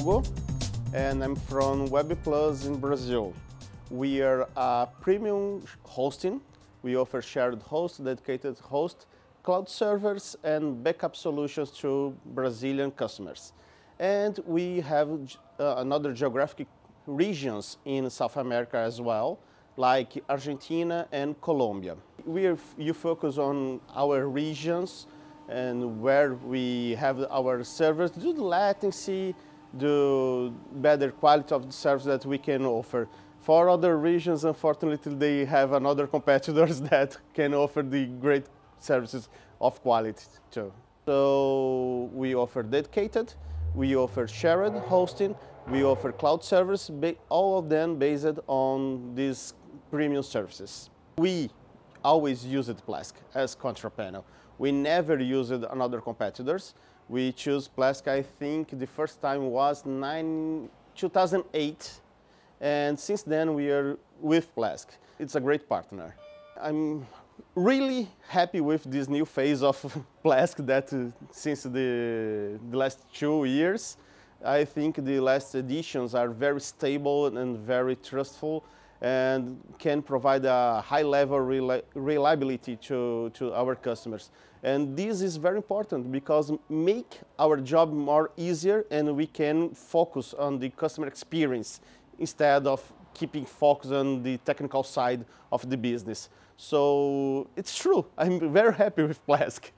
Diogo and I'm from WebPlus in Brazil. We are a premium hosting. We offer shared host, dedicated host, cloud servers and backup solutions to Brazilian customers. And we have uh, another geographic regions in South America as well, like Argentina and Colombia. We are, you focus on our regions and where we have our servers due to latency the better quality of the service that we can offer. For other regions, unfortunately, they have another competitors that can offer the great services of quality too. So we offer dedicated, we offer shared hosting, we offer cloud servers, all of them based on these premium services. We always used Plesk as contra panel. We never used another competitors. We chose Plesk, I think the first time was nine, 2008. And since then we are with Plesk. It's a great partner. I'm really happy with this new phase of Plesk that uh, since the, the last two years, I think the last editions are very stable and very trustful and can provide a high level reli reliability to, to our customers. And this is very important because make our job more easier and we can focus on the customer experience instead of keeping focus on the technical side of the business. So it's true, I'm very happy with Plask.